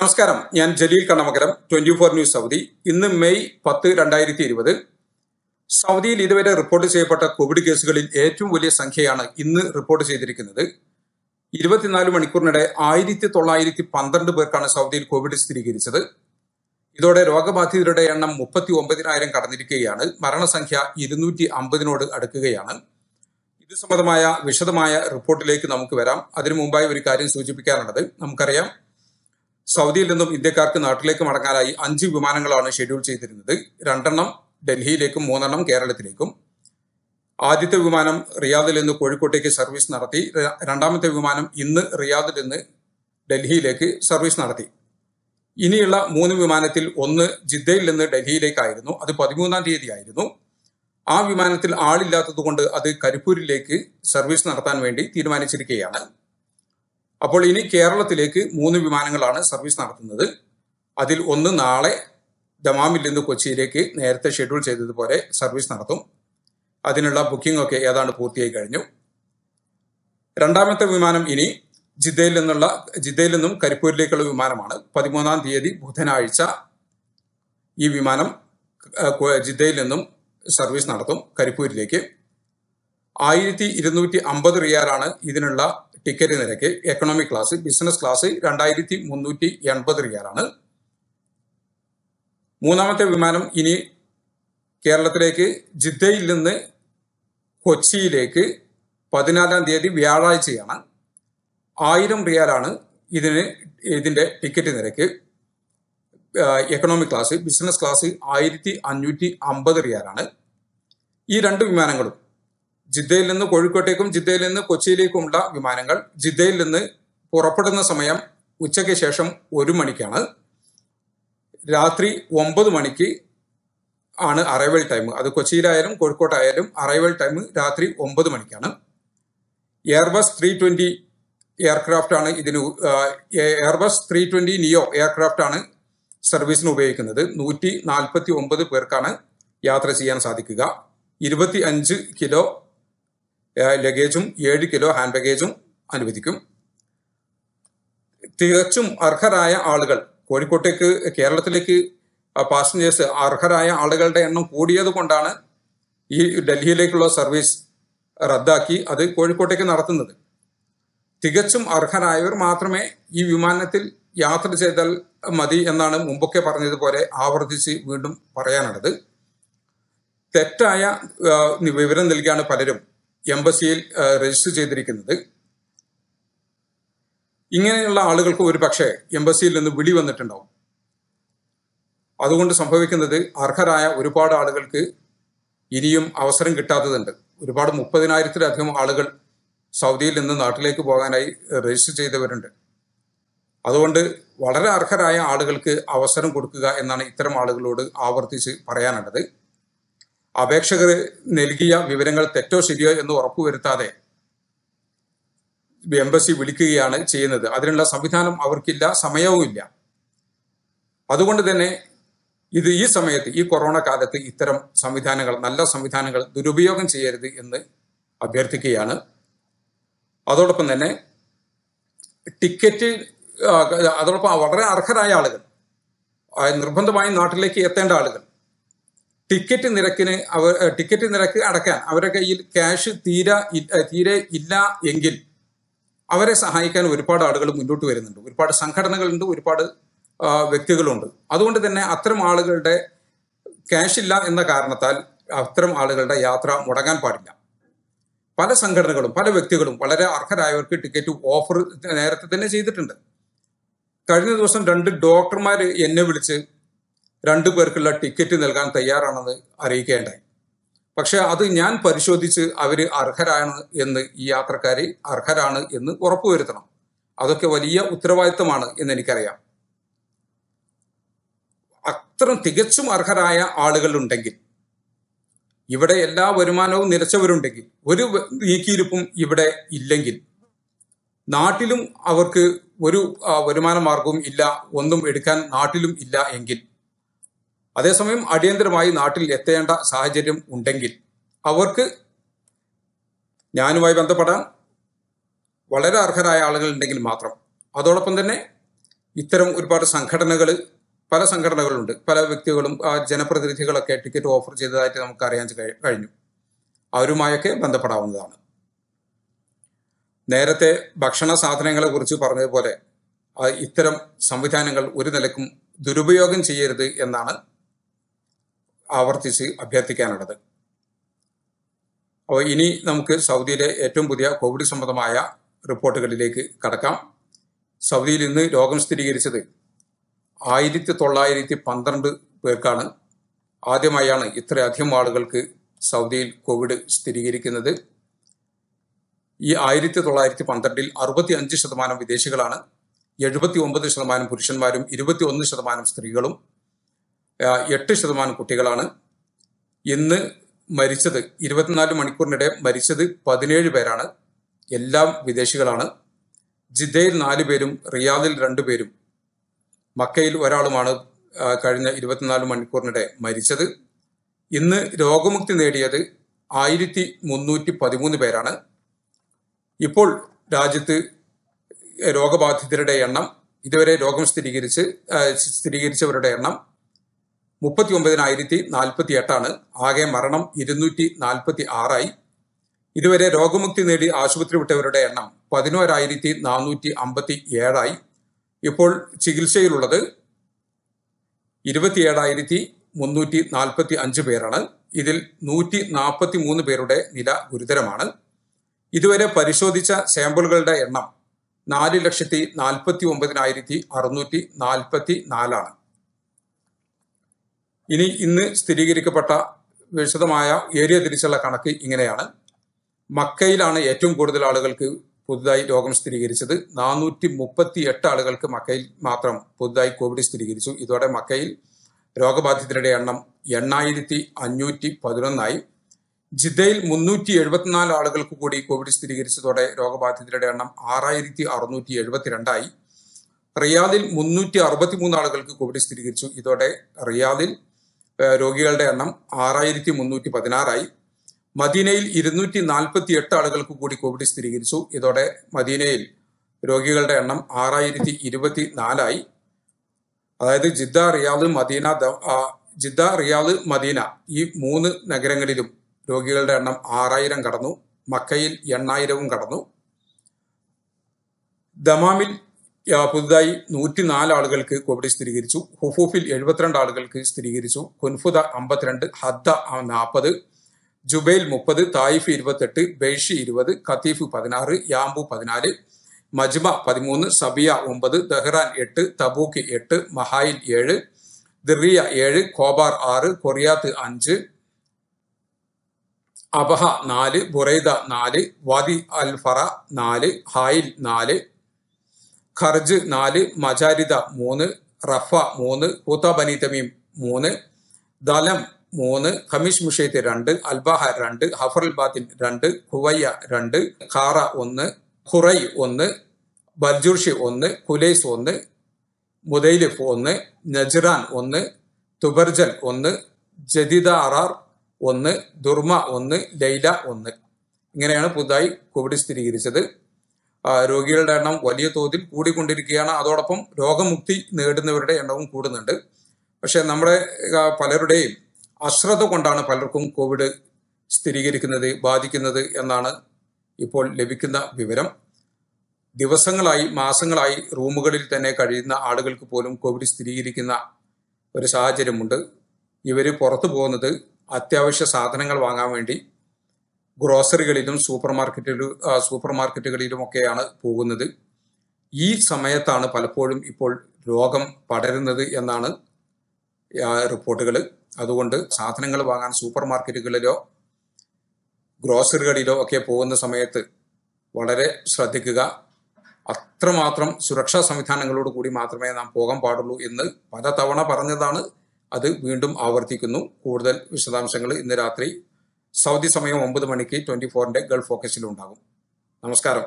നമസ്കാരം ഞാൻ Jaleel Kannamakaram twenty four news Saudi ഇന്ന് മെയ് പത്ത് രണ്ടായിരത്തി ഇരുപത് സൗദിയിൽ ഇതുവരെ റിപ്പോർട്ട് ചെയ്യപ്പെട്ട കോവിഡ് കേസുകളിൽ ഏറ്റവും വലിയ സംഖ്യയാണ് ഇന്ന് റിപ്പോർട്ട് ചെയ്തിരിക്കുന്നത് ഇരുപത്തിനാല് മണിക്കൂറിനിടെ ആയിരത്തി തൊള്ളായിരത്തി പന്ത്രണ്ട് പേർക്കാണ് സൗദിയിൽ കോവിഡ് സ്ഥിരീകരിച്ചത് ഇതോടെ രോഗബാധിതരുടെ എണ്ണം മുപ്പത്തി ഒമ്പതിനായിരം കടന്നിരിക്കുകയാണ് മരണസംഖ്യ ഇരുന്നൂറ്റി അമ്പതിനോട് അടുക്കുകയാണ് ഇത് സംബന്ധമായ വിശദമായ റിപ്പോർട്ടിലേക്ക് നമുക്ക് വരാം അതിനു മുമ്പായി ഒരു കാര്യം സൂചിപ്പിക്കാനുള്ളത് നമുക്കറിയാം സൗദിയിൽ നിന്നും ഇന്ത്യക്കാർക്ക് നാട്ടിലേക്ക് മടങ്ങാനായി അഞ്ച് വിമാനങ്ങളാണ് ഷെഡ്യൂൾ ചെയ്തിരുന്നത് രണ്ടെണ്ണം ഡൽഹിയിലേക്കും മൂന്നെണ്ണം കേരളത്തിലേക്കും ആദ്യത്തെ വിമാനം റിയാദിൽ നിന്ന് കോഴിക്കോട്ടേക്ക് സർവീസ് നടത്തി രണ്ടാമത്തെ വിമാനം ഇന്ന് റിയാദിൽ നിന്ന് ഡൽഹിയിലേക്ക് സർവീസ് നടത്തി ഇനിയുള്ള മൂന്ന് വിമാനത്തിൽ ഒന്ന് ജിദ്ദയിൽ നിന്ന് ഡൽഹിയിലേക്കായിരുന്നു അത് പതിമൂന്നാം തീയതി ആയിരുന്നു ആ വിമാനത്തിൽ ആളില്ലാത്തതുകൊണ്ട് അത് കരിപ്പൂരിലേക്ക് സർവീസ് നടത്താൻ വേണ്ടി തീരുമാനിച്ചിരിക്കുകയാണ് അപ്പോൾ ഇനി കേരളത്തിലേക്ക് മൂന്ന് വിമാനങ്ങളാണ് സർവീസ് നടത്തുന്നത് അതിൽ ഒന്ന് നാളെ ദമാമിൽ നിന്ന് കൊച്ചിയിലേക്ക് നേരത്തെ ഷെഡ്യൂൾ ചെയ്തതുപോലെ സർവീസ് നടത്തും അതിനുള്ള ബുക്കിംഗ് ഒക്കെ ഏതാണ്ട് പൂർത്തിയായി കഴിഞ്ഞു രണ്ടാമത്തെ വിമാനം ഇനി ജിദ്ദയിൽ നിന്നുള്ള ജിദ്ദയിൽ നിന്നും കരിപ്പൂരിലേക്കുള്ള വിമാനമാണ് പതിമൂന്നാം തീയതി ബുധനാഴ്ച ഈ വിമാനം ജിദ്ദയിൽ നിന്നും സർവീസ് നടത്തും കരിപ്പൂരിലേക്ക് ആയിരത്തി ഇരുന്നൂറ്റി അമ്പത് റിയാലാണ് ഇതിനുള്ള ടിക്കറ്റ് നിരക്ക് എക്കണോമിക് ക്ലാസ് ബിസിനസ് ക്ലാസ് രണ്ടായിരത്തി മുന്നൂറ്റി എൺപത് റിയാലാണ് മൂന്നാമത്തെ വിമാനം ഇനി കേരളത്തിലേക്ക് ജിദ്ദയിൽ നിന്ന് കൊച്ചിയിലേക്ക് പതിനാലാം തീയതി വ്യാഴാഴ്ചയാണ് ആയിരം റിയാലാണ് ഇതിന് ഇതിൻ്റെ ടിക്കറ്റ് നിരക്ക് എക്കണോമിക് ക്ലാസ് ബിസിനസ് ക്ലാസ് ആയിരത്തി അഞ്ഞൂറ്റി അമ്പത് റിയാലാണ് ഈ രണ്ട് വിമാനങ്ങളും ജിദ്ദയിൽ നിന്ന് കോഴിക്കോട്ടേക്കും ജിദ്ദയിൽ നിന്ന് കൊച്ചിയിലേക്കുമുള്ള വിമാനങ്ങൾ ജിദ്ദയിൽ നിന്ന് പുറപ്പെടുന്ന സമയം ഉച്ചയ്ക്ക് ശേഷം ഒരു മണിക്കാണ് രാത്രി ഒമ്പത് മണിക്ക് ആണ് അറൈവൽ ടൈം അത് കൊച്ചിയിലായാലും കോഴിക്കോട്ടായാലും അറൈവൽ ടൈം രാത്രി ഒമ്പത് മണിക്കാണ് എയർബസ് ത്രീ ട്വന്റി എയർക്രാഫ്റ്റ് ആണ് ഇതിന് Airbus three twenty neo aircraft ആണ് സർവീസിന് ഉപയോഗിക്കുന്നത് നൂറ്റി നാൽപ്പത്തി ഒമ്പത് പേർക്കാണ് യാത്ര ചെയ്യാൻ സാധിക്കുക ഇരുപത്തി അഞ്ച് കിലോ ലഗേജും ഏഴ് കിലോ ഹാൻഡ് ബാഗേജും അനുവദിക്കും തികച്ചും അർഹരായ ആളുകൾ കോഴിക്കോട്ടേക്ക് കേരളത്തിലേക്ക് പാസഞ്ചേഴ്സ് അർഹരായ ആളുകളുടെ എണ്ണം കൂടിയത് കൊണ്ടാണ് ഈ ഡൽഹിയിലേക്കുള്ള സർവീസ് റദ്ദാക്കി അത് കോഴിക്കോട്ടേക്ക് നടത്തുന്നത് തികച്ചും അർഹരായവർ മാത്രമേ ഈ വിമാനത്തിൽ യാത്ര ചെയ്താൽ മതി എന്നാണ് മുമ്പൊക്കെ പറഞ്ഞതുപോലെ ആവർത്തിച്ച് വീണ്ടും പറയാനുള്ളത് തെറ്റായ വിവരം നൽകിയാണ് പലരും എംബസിയിൽ രജിസ്റ്റർ ചെയ്തിരിക്കുന്നത് ഇങ്ങനെയുള്ള ആളുകൾക്ക് ഒരു പക്ഷേ എംബസിയിൽ നിന്ന് വിളി വന്നിട്ടുണ്ടാവും അതുകൊണ്ട് സംഭവിക്കുന്നത് അർഹരായ ഒരുപാട് ആളുകൾക്ക് ഇനിയും അവസരം കിട്ടാത്തതുണ്ട് ഒരുപാട് മുപ്പതിനായിരത്തിലധികം ആളുകൾ സൗദിയിൽ നിന്ന് നാട്ടിലേക്ക് പോകാനായി രജിസ്റ്റർ ചെയ്തവരുണ്ട് അതുകൊണ്ട് വളരെ അർഹരായ ആളുകൾക്ക് അവസരം കൊടുക്കുക എന്നാണ് ഇത്തരം ആളുകളോട് ആവർത്തിച്ച് പറയാനുള്ളത് അപേക്ഷകർ നൽകിയ വിവരങ്ങൾ തെറ്റോ ശരിയോ എന്ന് ഉറപ്പുവരുത്താതെ എംബസി വിളിക്കുകയാണ് ചെയ്യുന്നത് അതിനുള്ള സംവിധാനം അവർക്കില്ല സമയവുമില്ല അതുകൊണ്ട് തന്നെ ഇത് ഈ സമയത്ത് ഈ കൊറോണ കാലത്ത് ഇത്തരം സംവിധാനങ്ങൾ നല്ല സംവിധാനങ്ങൾ ദുരുപയോഗം ചെയ്യരുത് എന്ന് അഭ്യർത്ഥിക്കുകയാണ് അതോടൊപ്പം തന്നെ ടിക്കറ്റ് അതോടൊപ്പം വളരെ അർഹരായ ആളുകൾ നിർബന്ധമായും നാട്ടിലേക്ക് എത്തേണ്ട ആളുകൾ ടിക്കറ്റ് നിരക്കിന് അവർ ടിക്കറ്റ് നിരക്ക് അടക്കാൻ അവരുടെ കയ്യിൽ ക്യാഷ് തീരെ തീരെ ഇല്ല എങ്കിൽ അവരെ സഹായിക്കാൻ ഒരുപാട് ആളുകൾ മുന്നോട്ട് വരുന്നുണ്ട് ഒരുപാട് സംഘടനകളുണ്ട് ഒരുപാട് വ്യക്തികളുണ്ട് അതുകൊണ്ട് തന്നെ അത്തരം ആളുകളുടെ ക്യാഷ് ഇല്ല എന്ന കാരണത്താൽ അത്തരം ആളുകളുടെ യാത്ര മുടങ്ങാൻ പാടില്ല പല സംഘടനകളും പല വ്യക്തികളും വളരെ അർഹരായവർക്ക് ടിക്കറ്റ് ഓഫർ നേരത്തെ തന്നെ ചെയ്തിട്ടുണ്ട് കഴിഞ്ഞ ദിവസം രണ്ട് ഡോക്ടർമാർ എന്നെ വിളിച്ച് രണ്ടു പേർക്കുള്ള ടിക്കറ്റ് നൽകാൻ തയ്യാറാണെന്ന് അറിയിക്കേണ്ടായി പക്ഷെ അത് ഞാൻ പരിശോധിച്ച് അവർ അർഹരാണ് എന്ന് ഈ യാത്രക്കാരെ അർഹരാണ് എന്ന് ഉറപ്പുവരുത്തണം അതൊക്കെ വലിയ ഉത്തരവാദിത്തമാണ് എന്ന് എനിക്കറിയാം അത്ര തികച്ചും അർഹരായ ആളുകൾ ഉണ്ടെങ്കിൽ ഇവിടെ എല്ലാ വരുമാനവും നിലച്ചവരുണ്ടെങ്കിൽ ഒരു നീക്കിയിരിപ്പും ഇവിടെ ഇല്ലെങ്കിൽ നാട്ടിലും അവർക്ക് ഒരു വരുമാന മാർഗവും ഇല്ല ഒന്നും എടുക്കാൻ നാട്ടിലും ഇല്ല എങ്കിൽ അതേസമയം അടിയന്തരമായി നാട്ടിൽ എത്തേണ്ട സാഹചര്യം ഉണ്ടെങ്കിൽ അവർക്ക് ഞാനുമായി ബന്ധപ്പെടാൻ വളരെ അർഹരായ ഉണ്ടെങ്കിൽ മാത്രം അതോടൊപ്പം തന്നെ ഇത്തരം ഒരുപാട് സംഘടനകൾ പല സംഘടനകളുണ്ട് പല വ്യക്തികളും ജനപ്രതിനിധികളൊക്കെ ടിക്കറ്റ് ഓഫർ ചെയ്തതായിട്ട് നമുക്ക് അറിയാൻ കഴിഞ്ഞു അവരുമായൊക്കെ ബന്ധപ്പെടാവുന്നതാണ് നേരത്തെ ഭക്ഷണ സാധനങ്ങളെ കുറിച്ച് പറഞ്ഞതുപോലെ ഇത്തരം സംവിധാനങ്ങൾ ഒരു നിലക്കും ദുരുപയോഗം ചെയ്യരുത് എന്നാണ് ആവർത്തിച്ച് അഭ്യർത്ഥിക്കാനുള്ളത് അപ്പോൾ ഇനി നമുക്ക് സൗദിയിലെ ഏറ്റവും പുതിയ കോവിഡ് സംബന്ധമായ റിപ്പോർട്ടുകളിലേക്ക് കടക്കാം സൗദിയിൽ ഇന്ന് രോഗം സ്ഥിരീകരിച്ചത് ആയിരത്തി തൊള്ളായിരത്തി പന്ത്രണ്ട് പേർക്കാണ് ആദ്യമായാണ് ഇത്രയധികം ആളുകൾക്ക് സൗദിയിൽ കോവിഡ് സ്ഥിരീകരിക്കുന്നത് ഈ ആയിരത്തി തൊള്ളായിരത്തി പന്ത്രണ്ടിൽ അറുപത്തി അഞ്ച് ശതമാനം വിദേശികളാണ് എഴുപത്തി ഒമ്പത് ശതമാനം പുരുഷന്മാരും ഇരുപത്തി ഒന്ന് ശതമാനം സ്ത്രീകളും എട്ട് ശതമാനം കുട്ടികളാണ് ഇന്ന് മരിച്ചത് ഇരുപത്തിനാല് മണിക്കൂറിനിടെ മരിച്ചത് പതിനേഴ് പേരാണ് എല്ലാം വിദേശികളാണ് ജിദ്ദയിൽ നാല് പേരും റിയാദിൽ രണ്ടു പേരും മക്കയിൽ ഒരാളുമാണ് കഴിഞ്ഞ ഇരുപത്തിനാല് മണിക്കൂറിനിടെ മരിച്ചത് ഇന്ന് രോഗമുക്തി നേടിയത് ആയിരത്തി മുന്നൂറ്റി പതിമൂന്ന് പേരാണ് ഇപ്പോൾ രാജ്യത്ത് രോഗബാധിതരുടെ എണ്ണം ഇതുവരെ രോഗം സ്ഥിരീകരിച്ച് സ്ഥിരീകരിച്ചവരുടെ എണ്ണം മുപ്പത്തി ഒമ്പതിനായിരത്തി നാൽപ്പത്തി എട്ടാണ് ആകെ മരണം ഇരുന്നൂറ്റി നാൽപ്പത്തി ആറായി ഇതുവരെ രോഗമുക്തി നേടി ആശുപത്രി വിട്ടവരുടെ എണ്ണം പതിനോരായിരത്തി നാനൂറ്റി അമ്പത്തി ഏഴായി ഇപ്പോൾ ചികിത്സയിലുള്ളത് ഇരുപത്തിയേഴായിരത്തി മുന്നൂറ്റി നാൽപ്പത്തി അഞ്ച് പേരാണ് ഇതിൽ നൂറ്റി നാൽപ്പത്തി മൂന്ന് പേരുടെ നില ഗുരുതരമാണ് ഇതുവരെ പരിശോധിച്ച സാമ്പിളുകളുടെ എണ്ണം നാല് ലക്ഷത്തി നാൽപ്പത്തി ഒമ്പതിനായിരത്തി അറുന്നൂറ്റി നാൽപ്പത്തി നാലാണ് ഇനി ഇന്ന് സ്ഥിരീകരിക്കപ്പെട്ട വിശദമായ ഏരിയ തിരിച്ചുള്ള കണക്ക് ഇങ്ങനെയാണ് മക്കയിലാണ് ഏറ്റവും കൂടുതൽ ആളുകൾക്ക് പുതുതായി രോഗം സ്ഥിരീകരിച്ചത് നാനൂറ്റി മുപ്പത്തി എട്ട് ആളുകൾക്ക് മക്കയിൽ മാത്രം പുതുതായി കോവിഡ് സ്ഥിരീകരിച്ചു ഇതോടെ മക്കയിൽ രോഗബാധിതരുടെ എണ്ണം എണ്ണായിരത്തി അഞ്ഞൂറ്റി പതിനൊന്നായി ജിദ്ദയിൽ മുന്നൂറ്റി എഴുപത്തിനാല് ആളുകൾക്ക് കൂടി കോവിഡ് സ്ഥിരീകരിച്ചതോടെ രോഗബാധിതരുടെ എണ്ണം ആറായിരത്തി അറുന്നൂറ്റി എഴുപത്തിരണ്ടായി റിയാദിൽ മുന്നൂറ്റി മൂന്ന് ആളുകൾക്ക് കോവിഡ് സ്ഥിരീകരിച്ചു ഇതോടെ റിയാദിൽ രോഗികളുടെ എണ്ണം ആറായിരത്തി മുന്നൂറ്റി പതിനാറായി മദീനയിൽ ഇരുന്നൂറ്റി നാൽപ്പത്തി എട്ട് ആളുകൾക്ക് കൂടി കോവിഡ് സ്ഥിരീകരിച്ചു ഇതോടെ മദീനയിൽ രോഗികളുടെ എണ്ണം ആറായിരത്തി ഇരുപത്തി നാലായി അതായത് Jeddah Riyadh Medina Jeddah Riyadh Medina ഈ മൂന്ന് നഗരങ്ങളിലും രോഗികളുടെ എണ്ണം ആറായിരം കടന്നു മക്കയിൽ എണ്ണായിരവും കടന്നു ദമാമിൽ പുതുതായി നൂറ്റിനാല് ആളുകൾക്ക് കോവിഡ് സ്ഥിരീകരിച്ചു ഹുഫൂഫിൽ എഴുപത്തിരണ്ട് ആളുകൾക്ക് സ്ഥിരീകരിച്ചു കുൻഫുദ അമ്പത്തിരണ്ട് ഹദ്ദ നാൽപ്പത് ജുബൈൽ മുപ്പത് തായിഫ് ഇരുപത്തെട്ട് ബേഷി ഇരുപത് ഖത്തീഫ് പതിനാറ് യാംബു പതിനാല് മജ്മ പതിമൂന്ന് സബിയ ഒമ്പത് ദഹ്റാൻ എട്ട് തബൂക്ക് എട്ട് മഹായിൽ ഏഴ് ദിറിയ ഏഴ് കോബാർ ആറ് കൊറിയാത്ത് അഞ്ച് അബഹ നാല് ബുറൈദ നാല് വാദി അൽ ഫറ നാല് ഹായിൽ നാല് ഖർജ് നാല് മജാരിദ മൂന്ന് റഫ മൂന്ന് കൂത്ത ബനീതമീം മൂന്ന് ദലം മൂന്ന് ഖമീഷ് മുഷൈത്ത് രണ്ട് അൽബാഹ രണ്ട് ഹഫറുൽ ബാത്തിൻ രണ്ട് ഖുവയ്യ രണ്ട് ഖാറ ഒന്ന് ഖുറൈ ഒന്ന് ബൽജുർഷി ഒന്ന് കുലൈസ് ഒന്ന് മുദൈലിഫ് ഒന്ന് നജ്റാൻ ഒന്ന് തുബർജൻ ഒന്ന് ജദിദ അറാർ ഒന്ന് ദുർമ ഒന്ന് ലൈല ഒന്ന് ഇങ്ങനെയാണ് പുതുതായി കോവിഡ് സ്ഥിരീകരിച്ചത് രോഗികളുടെ എണ്ണം വലിയ തോതിൽ കൂടിക്കൊണ്ടിരിക്കുകയാണ് അതോടൊപ്പം രോഗമുക്തി നേടുന്നവരുടെ എണ്ണവും കൂടുന്നുണ്ട് പക്ഷേ നമ്മുടെ പലരുടെയും അശ്രദ്ധ കൊണ്ടാണ് പലർക്കും കോവിഡ് സ്ഥിരീകരിക്കുന്നത് ബാധിക്കുന്നത് എന്നാണ് ഇപ്പോൾ ലഭിക്കുന്ന വിവരം ദിവസങ്ങളായി മാസങ്ങളായി റൂമുകളിൽ തന്നെ കഴിയുന്ന ആളുകൾക്ക് പോലും കോവിഡ് സ്ഥിരീകരിക്കുന്ന ഒരു സാഹചര്യമുണ്ട് ഇവർ പുറത്തു പോകുന്നത് അത്യാവശ്യ സാധനങ്ങൾ വാങ്ങാൻ വേണ്ടി ഗ്രോസറികളിലും സൂപ്പർ മാർക്കറ്റിലും സൂപ്പർ ഒക്കെയാണ് പോകുന്നത് ഈ സമയത്താണ് പലപ്പോഴും ഇപ്പോൾ രോഗം പടരുന്നത് എന്നാണ് റിപ്പോർട്ടുകൾ അതുകൊണ്ട് സാധനങ്ങൾ വാങ്ങാൻ സൂപ്പർ മാർക്കറ്റുകളിലോ ഗ്രോസറികളിലോ ഒക്കെ പോകുന്ന സമയത്ത് വളരെ ശ്രദ്ധിക്കുക അത്രമാത്രം സുരക്ഷാ സംവിധാനങ്ങളോട് കൂടി മാത്രമേ നാം പോകാൻ പാടുള്ളൂ എന്ന് പല തവണ പറഞ്ഞതാണ് അത് വീണ്ടും ആവർത്തിക്കുന്നു കൂടുതൽ വിശദാംശങ്ങൾ ഇന്ന് രാത്രി സൗദി സമയം ഒമ്പത് മണിക്ക് ട്വന്റി ഫോറിന്റെ ഗൾഫ് ഫോക്കസിലുണ്ടാകും നമസ്കാരം